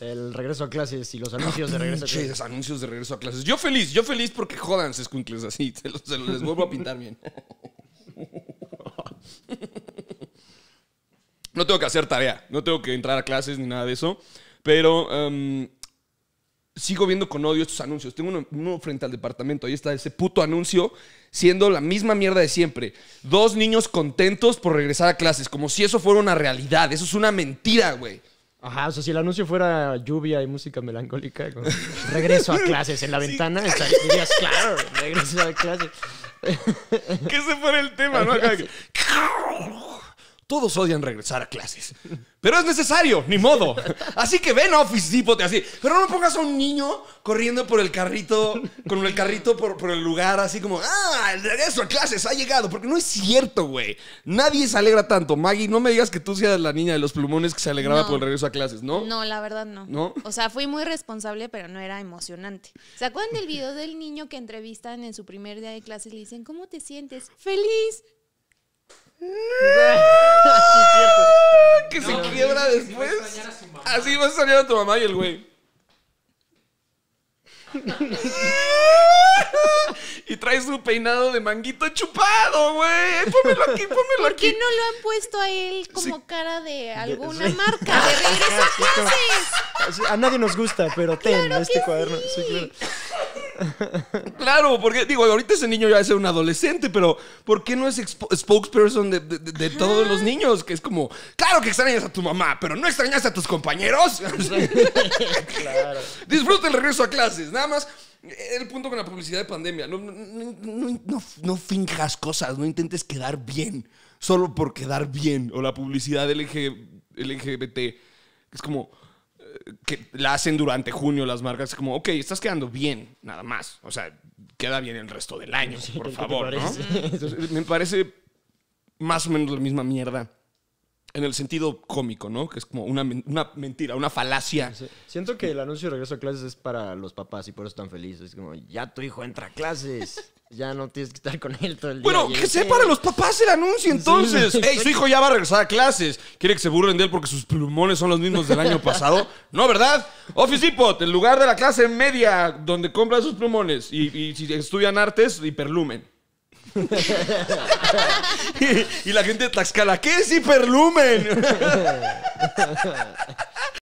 El regreso a clases y los anuncios de regreso a clases. Los anuncios de regreso a clases. Yo feliz, yo feliz porque jodan, se así. Se los, vuelvo a pintar bien. No tengo que hacer tarea, no tengo que entrar a clases ni nada de eso. Pero em, sigo viendo con odio estos anuncios. Tengo uno, uno, frente al departamento, ahí está ese puto anuncio, siendo la misma mierda de siempre. Dos niños contentos por regresar a clases, como si eso fuera una realidad. Eso es una mentira, güey. Ajá, o sea, si el anuncio fuera lluvia y música melancólica, regreso a clases en la ventana, sí. dirías, claro, regreso a clases. que se fuera el tema, ¿no? Todos odian regresar a clases. Pero es necesario, ni modo. Así que ven Office Depot así. Pero no pongas a un niño corriendo por el carrito, con el carrito por, el lugar, así como, ah, el regreso a clases ha llegado. Porque no es cierto, güey. Nadie se alegra tanto. Maggie, no me digas que tú seas la niña de los plumones que se alegraba por el regreso a clases, ¿no? No, la verdad no. ¿No? O sea, fui muy responsable, pero no era emocionante. ¿Se acuerdan del video del niño que entrevistan en su primer día de clases y le dicen, ¿cómo te sientes? ¡Feliz! que se quiebra después. Así vas a salir a tu mamá y el güey. y trae su peinado de manguito chupado, güey. Pómelo aquí, aquí. ¿Por qué no lo han puesto a él como cara de alguna marca? De regreso a clases. A nadie nos gusta, pero ten este cuaderno. Sí, Claro, porque digo, ahorita ese niño ya es un adolescente, pero ¿por qué no es spokesperson de, todos los niños? Que es como, claro que extrañas a tu mamá, pero no extrañas a tus compañeros. Disfruta el regreso a clases, nada más. El punto con la publicidad de pandemia, no, no finjas cosas, no intentes quedar bien solo por quedar bien. O la publicidad del LGBT. Es como, que la hacen durante junio las marcas, como, ok, estás quedando bien, nada más. O sea, queda bien el resto del año, por favor, ¿no? me parece más o menos la misma mierda en el sentido cómico, ¿no? Que es como una, una mentira, una falacia. Siento que el anuncio de regreso a clases es para los papás y por eso están felices. Es como, ya tu hijo entra a clases ya no tienes que estar con él todo el día. Bueno, que sepa para los papás el anuncio entonces. Ey, su hijo ya va a regresar a clases. ¿Quiere que se burlen de él porque sus plumones son los mismos del año pasado? no, ¿verdad? Office Depot, el lugar de la clase media donde compra sus plumones y, si estudian artes hiperlumen. y, la gente de Tlaxcala, ¿qué es hiperlumen?